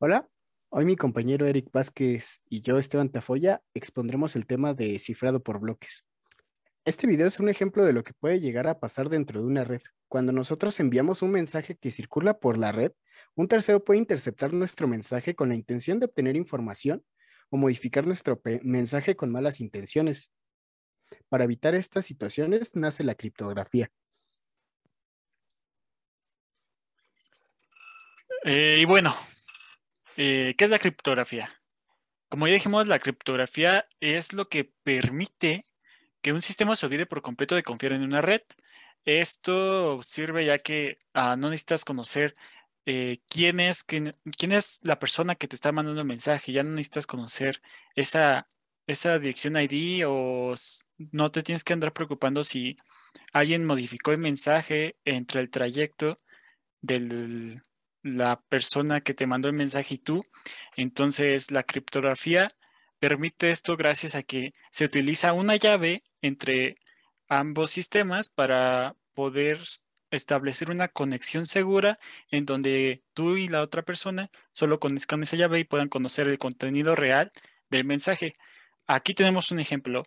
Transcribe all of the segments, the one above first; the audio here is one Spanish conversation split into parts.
Hola, hoy mi compañero Eric Vázquez y yo, Esteban Tafoya, expondremos el tema de cifrado por bloques. Este video es un ejemplo de lo que puede llegar a pasar dentro de una red. Cuando nosotros enviamos un mensaje que circula por la red, un tercero puede interceptar nuestro mensaje con la intención de obtener información o modificar nuestro mensaje con malas intenciones. Para evitar estas situaciones nace la criptografía. Eh, y bueno, eh, ¿Qué es la criptografía? Como ya dijimos, la criptografía es lo que permite que un sistema se olvide por completo de confiar en una red. Esto sirve ya que ah, no necesitas conocer eh, quién, es, la persona que te está mandando el mensaje. Ya no necesitas conocer esa, esa dirección ID o no te tienes que andar preocupando si alguien modificó el mensaje entre el trayecto del, la persona que te mandó el mensaje y tú. Entonces, la criptografía permite esto gracias a que se utiliza una llave entre ambos sistemas para poder establecer una conexión segura en donde tú y la otra persona solo conozcan esa llave y puedan conocer el contenido real del mensaje. Aquí tenemos un ejemplo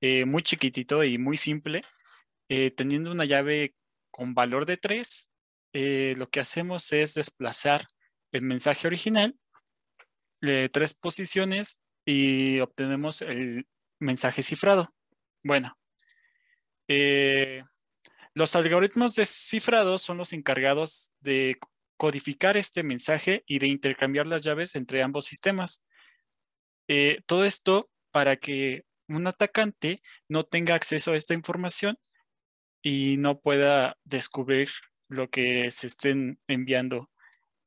eh, muy chiquitito y muy simple. Eh, teniendo una llave con valor de 3, eh, lo que hacemos es desplazar el mensaje original de tres posiciones y obtenemos el mensaje cifrado. Bueno, eh, los algoritmos de cifrado son los encargados de codificar este mensaje y de intercambiar las llaves entre ambos sistemas. Eh, todo esto para que un atacante no tenga acceso a esta información y no pueda descubrir lo que se estén enviando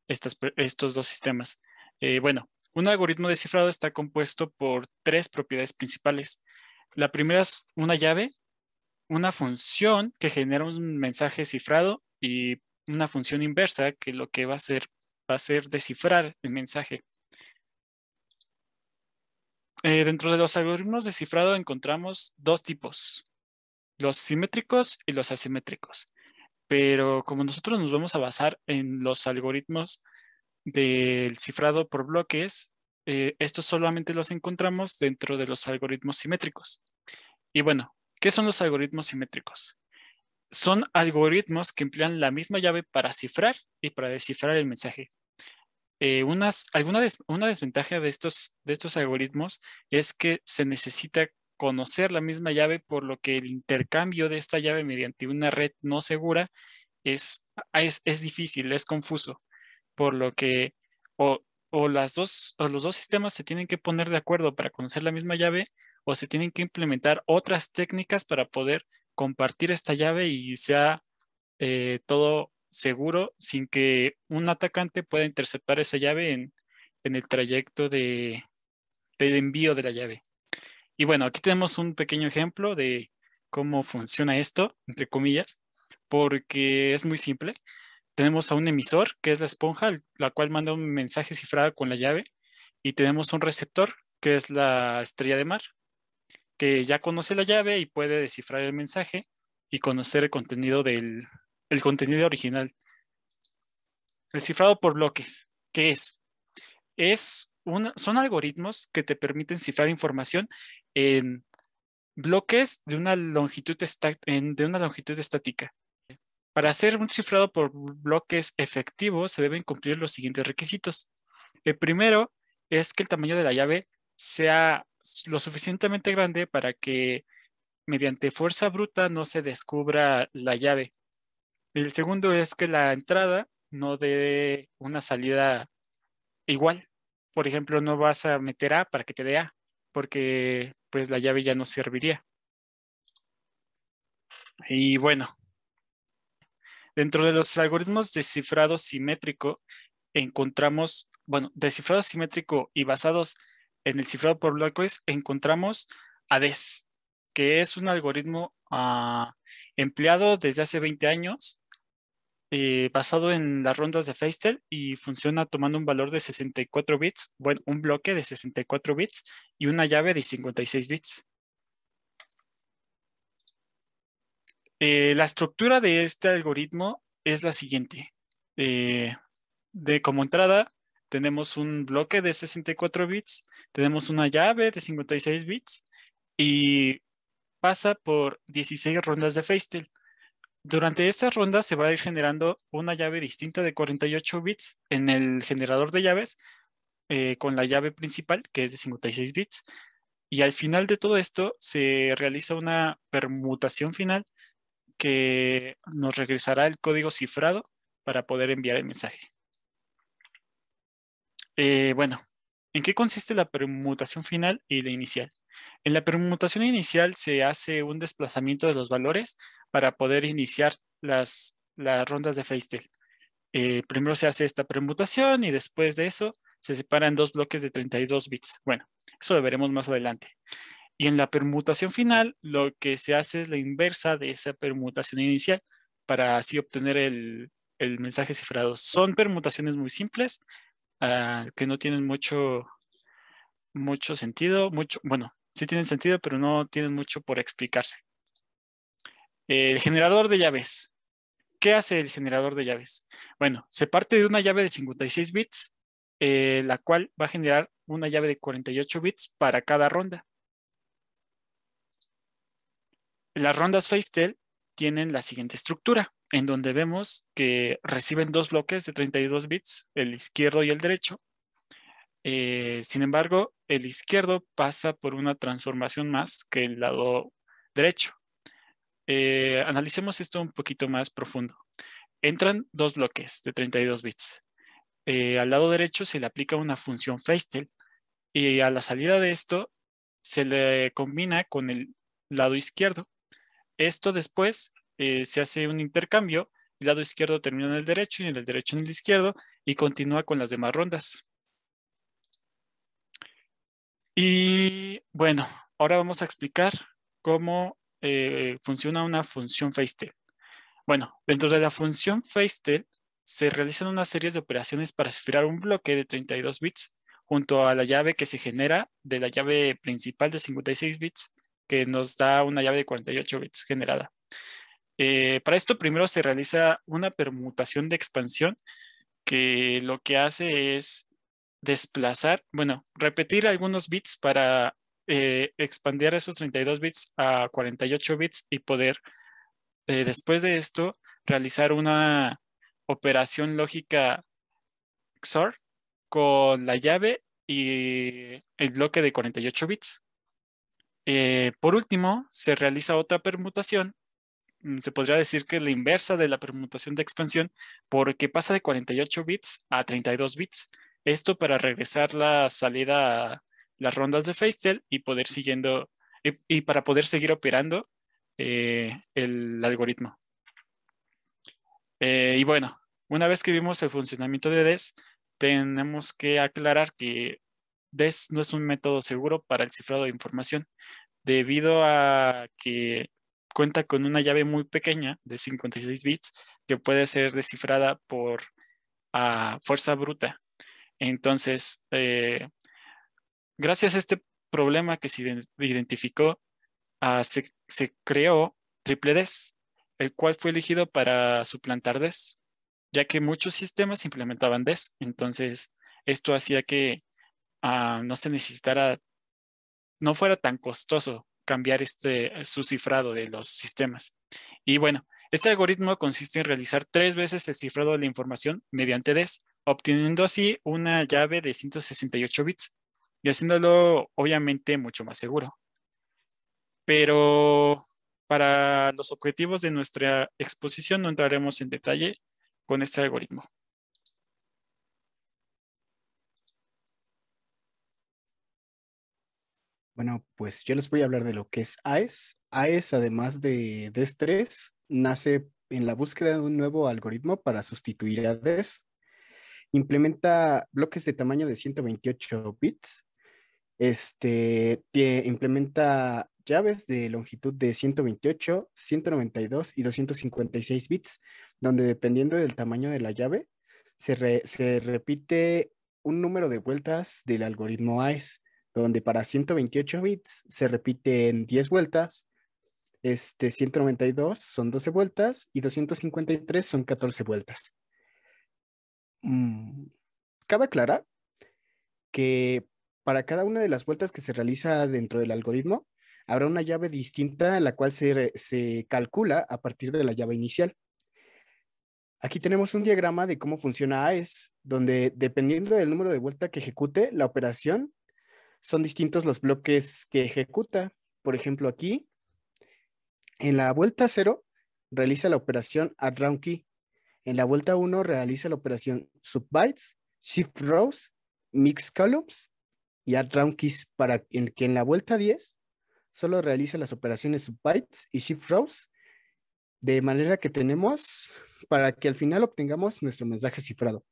estos dos sistemas. Eh, bueno, un algoritmo de cifrado está compuesto por tres propiedades principales. La primera es una llave, una función que genera un mensaje cifrado y una función inversa que lo que va a hacer va a ser descifrar el mensaje. Eh, dentro de los algoritmos de cifrado encontramos dos tipos, los simétricos y los asimétricos pero como nosotros nos vamos a basar en los algoritmos del cifrado por bloques, eh, estos solamente los encontramos dentro de los algoritmos simétricos. Y bueno, ¿qué son los algoritmos simétricos? Son algoritmos que emplean la misma llave para cifrar y para descifrar el mensaje. Eh, una desventaja de estos, de estos algoritmos es que se necesita conocer la misma llave, por lo que el intercambio de esta llave mediante una red no segura es, ah, es, difícil, es confuso, por lo que o, las dos, o los dos sistemas se tienen que poner de acuerdo para conocer la misma llave o se tienen que implementar otras técnicas para poder compartir esta llave y sea eh, todo seguro sin que un atacante pueda interceptar esa llave en, el trayecto de envío de la llave. Y bueno, aquí tenemos un pequeño ejemplo de cómo funciona esto, entre comillas, porque es muy simple. Tenemos a un emisor, que es la esponja, la cual manda un mensaje cifrado con la llave, y tenemos un receptor, que es la estrella de mar, que ya conoce la llave y puede descifrar el mensaje y conocer el contenido del contenido original. El cifrado por bloques, ¿qué es? Es son algoritmos que te permiten cifrar información en bloques de una longitud, de una longitud estática. Para hacer un cifrado por bloques efectivo se deben cumplir los siguientes requisitos. El primero es que el tamaño de la llave sea lo suficientemente grande para que mediante fuerza bruta no se descubra la llave. El segundo es que la entrada no dé una salida igual. Por ejemplo, no vas a meter A para que te dé A, porque pues la llave ya no serviría. Y bueno, dentro de los algoritmos de cifrado simétrico encontramos, bueno, de cifrado simétrico y basados en el cifrado por bloques encontramos ADES, que es un algoritmo ah, empleado desde hace 20 años eh, basado en las rondas de Feistel y funciona tomando un valor de 64 bits, bueno, un bloque de 64 bits y una llave de 56 bits. Eh, la estructura de este algoritmo es la siguiente. Eh, de como entrada tenemos un bloque de 64 bits, tenemos una llave de 56 bits y pasa por 16 rondas de Feistel. Durante esta ronda se va a ir generando una llave distinta de 48 bits en el generador de llaves eh, con la llave principal, que es de 56 bits. Y al final de todo esto se realiza una permutación final que nos regresará el código cifrado para poder enviar el mensaje. Eh, bueno, ¿en qué consiste la permutación final y la inicial? En la permutación inicial se hace un desplazamiento de los valores para poder iniciar las, las rondas de FaceTel eh, primero se hace esta permutación y después de eso se separan dos bloques de 32 bits. Bueno, eso lo veremos más adelante. Y en la permutación final, lo que se hace es la inversa de esa permutación inicial para así obtener el, mensaje cifrado. Son permutaciones muy simples ah, que no tienen mucho, mucho sentido, mucho, bueno, sí tienen sentido, pero no tienen mucho por explicarse. Eh, el generador de llaves. ¿Qué hace el generador de llaves? Bueno, se parte de una llave de 56 bits, eh, la cual va a generar una llave de 48 bits para cada ronda. Las rondas FaceTel tienen la siguiente estructura, en donde vemos que reciben dos bloques de 32 bits, el izquierdo y el derecho. Eh, sin embargo, el izquierdo pasa por una transformación más que el lado derecho, eh, analicemos esto un poquito más profundo. Entran dos bloques de 32 bits. Eh, al lado derecho se le aplica una función Feistel y a la salida de esto se le combina con el lado izquierdo. Esto después eh, se hace un intercambio, el lado izquierdo termina en el derecho y el derecho en el izquierdo y continúa con las demás rondas. Y bueno, ahora vamos a explicar cómo eh, funciona una función FaceTel. Bueno, dentro de la función FaceTel se realizan una serie de operaciones para cifrar un bloque de 32 bits junto a la llave que se genera de la llave principal de 56 bits que nos da una llave de 48 bits generada. Eh, para esto primero se realiza una permutación de expansión que lo que hace es desplazar, bueno, repetir algunos bits para eh, expandir esos 32 bits a 48 bits y poder eh, después de esto realizar una operación lógica XOR con la llave y el bloque de 48 bits. Eh, por último, se realiza otra permutación. Mm, se podría decir que la inversa de la permutación de expansión porque pasa de 48 bits a 32 bits. Esto para regresar la salida las rondas de Facetel y poder siguiendo y, para poder seguir operando eh, el algoritmo. Eh, y bueno, una vez que vimos el funcionamiento de DES, tenemos que aclarar que DES no es un método seguro para el cifrado de información, debido a que cuenta con una llave muy pequeña de 56 bits que puede ser descifrada por fuerza bruta. Entonces, eh, Gracias a este problema que se identificó, ah, se, creó Triple DES, el cual fue elegido para suplantar DES, ya que muchos sistemas implementaban DES. Entonces, esto hacía que ah, no se necesitara, no fuera tan costoso cambiar este, su cifrado de los sistemas. Y bueno, este algoritmo consiste en realizar tres veces el cifrado de la información mediante DES, obteniendo así una llave de 168 bits, y haciéndolo obviamente mucho más seguro. Pero para los objetivos de nuestra exposición no entraremos en detalle con este algoritmo. Bueno, pues yo les voy a hablar de lo que es AES. AES, además de DES3, nace en la búsqueda de un nuevo algoritmo para sustituir a DES. Implementa bloques de tamaño de 128 bits este, implementa llaves de longitud de 128, 192 y 256 bits, donde dependiendo del tamaño de la llave, se, repite un número de vueltas del algoritmo AES, donde para 128 bits se repiten 10 vueltas, este 192 son 12 vueltas y 253 son 14 vueltas. Mm, cabe aclarar que para cada una de las vueltas que se realiza dentro del algoritmo, habrá una llave distinta, la cual se, calcula a partir de la llave inicial. Aquí tenemos un diagrama de cómo funciona AES, donde dependiendo del número de vuelta que ejecute la operación, son distintos los bloques que ejecuta. Por ejemplo, aquí, en la vuelta 0, realiza la operación add round key. En la vuelta 1, realiza la operación sub bytes, shift rows, mix columns y a para el que en la vuelta 10 solo realiza las operaciones subbytes y shift rows, de manera que tenemos para que al final obtengamos nuestro mensaje cifrado.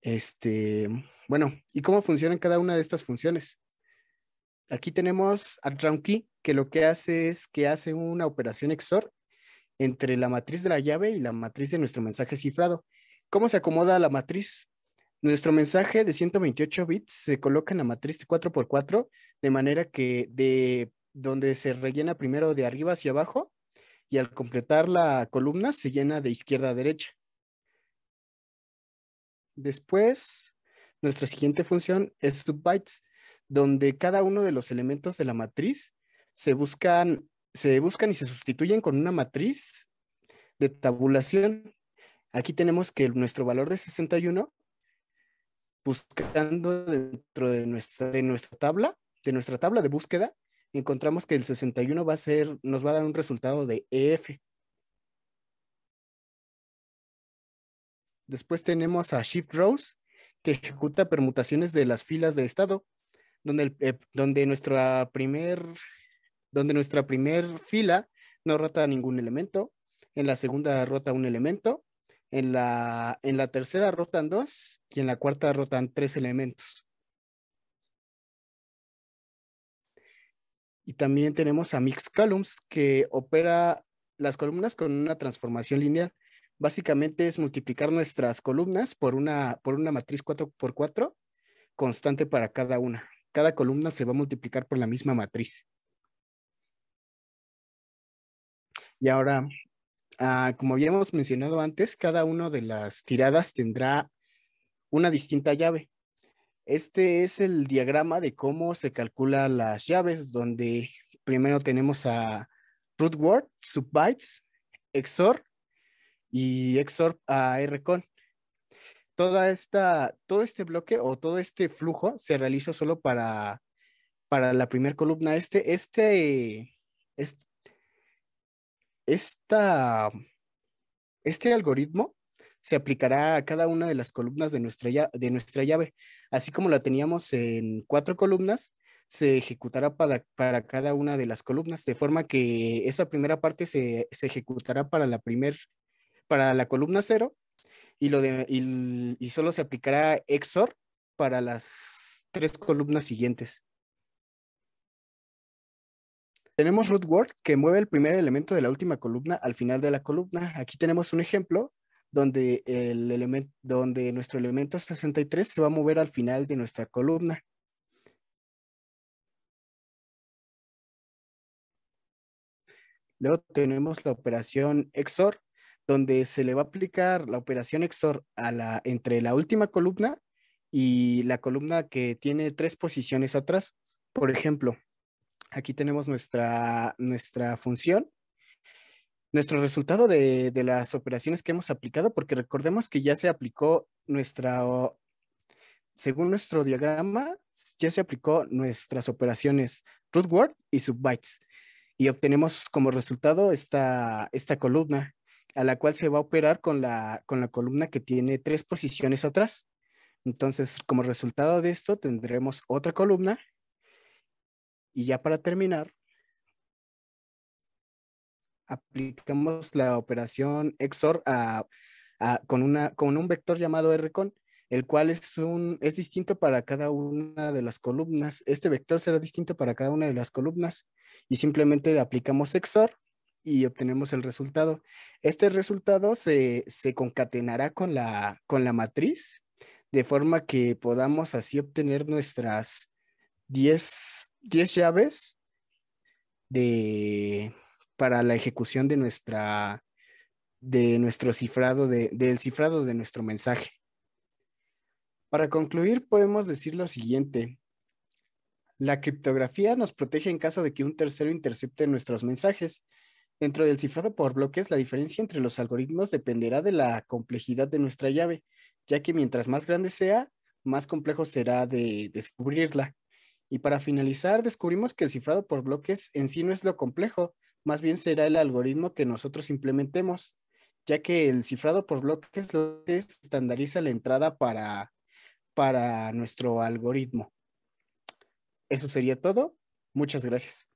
Este, bueno, ¿y cómo funcionan cada una de estas funciones? Aquí tenemos a Key, que lo que hace es que hace una operación XOR entre la matriz de la llave y la matriz de nuestro mensaje cifrado. ¿Cómo se acomoda la matriz? Nuestro mensaje de 128 bits se coloca en la matriz de 4x4 de manera que de donde se rellena primero de arriba hacia abajo y al completar la columna se llena de izquierda a derecha. Después, nuestra siguiente función es subbytes, donde cada uno de los elementos de la matriz se buscan, se buscan y se sustituyen con una matriz de tabulación. Aquí tenemos que nuestro valor de 61 buscando dentro de nuestra, tabla, de nuestra tabla de búsqueda, encontramos que el 61 va a ser, nos va a dar un resultado de EF. Después tenemos a Shift Rows, que ejecuta permutaciones de las filas de estado, donde, eh, donde nuestra primer donde nuestra primer fila no rota ningún elemento, en la segunda rota un elemento, en la, en la tercera rotan dos y en la cuarta rotan tres elementos. Y también tenemos a mix Columns, que opera las columnas con una transformación lineal. Básicamente es multiplicar nuestras columnas por una, por una matriz 4x4 constante para cada una. Cada columna se va a multiplicar por la misma matriz. Y ahora Ah, como habíamos mencionado antes, cada una de las tiradas tendrá una distinta llave. Este es el diagrama de cómo se calculan las llaves, donde primero tenemos a root word, subbytes, XOR y XOR a Rcon. Toda esta, todo este bloque o todo este flujo se realiza solo para, para la primera columna. Este, este, este, este algoritmo se aplicará a cada una de las columnas de nuestra, de nuestra llave. Así como la teníamos en cuatro columnas, se ejecutará para, cada una de las columnas, de forma que esa primera parte se, ejecutará para la, primer, para la columna cero y, y solo se aplicará XOR para las tres columnas siguientes. Tenemos root word que mueve el primer elemento de la última columna al final de la columna. Aquí tenemos un ejemplo donde, el donde nuestro elemento 63 se va a mover al final de nuestra columna. Luego tenemos la operación XOR, donde se le va a aplicar la operación XOR a la, entre la última columna y la columna que tiene tres posiciones atrás. Por ejemplo, Aquí tenemos nuestra, nuestra función, nuestro resultado de, de las operaciones que hemos aplicado, porque recordemos que ya se aplicó nuestra, según nuestro diagrama, ya se aplicó nuestras operaciones root word y sub bytes. Y obtenemos como resultado esta, esta columna, a la cual se va a operar con la, con la columna que tiene tres posiciones atrás. Entonces, como resultado de esto, tendremos otra columna y ya para terminar, aplicamos la operación XOR con, una, con un vector llamado Rcon, el cual es, un, es distinto para cada una de las columnas. Este vector será distinto para cada una de las columnas y simplemente aplicamos XOR y obtenemos el resultado. Este resultado se, se concatenará con la, con la matriz de forma que podamos así obtener nuestras 10 10 llaves de, para la ejecución de, nuestra, de nuestro cifrado, de, del cifrado de nuestro mensaje. Para concluir, podemos decir lo siguiente. La criptografía nos protege en caso de que un tercero intercepte nuestros mensajes. Dentro del cifrado por bloques, la diferencia entre los algoritmos dependerá de la complejidad de nuestra llave, ya que mientras más grande sea, más complejo será de descubrirla. Y para finalizar, descubrimos que el cifrado por bloques en sí no es lo complejo, más bien será el algoritmo que nosotros implementemos, ya que el cifrado por bloques lo que estandariza la entrada para, para nuestro algoritmo. Eso sería todo. Muchas gracias.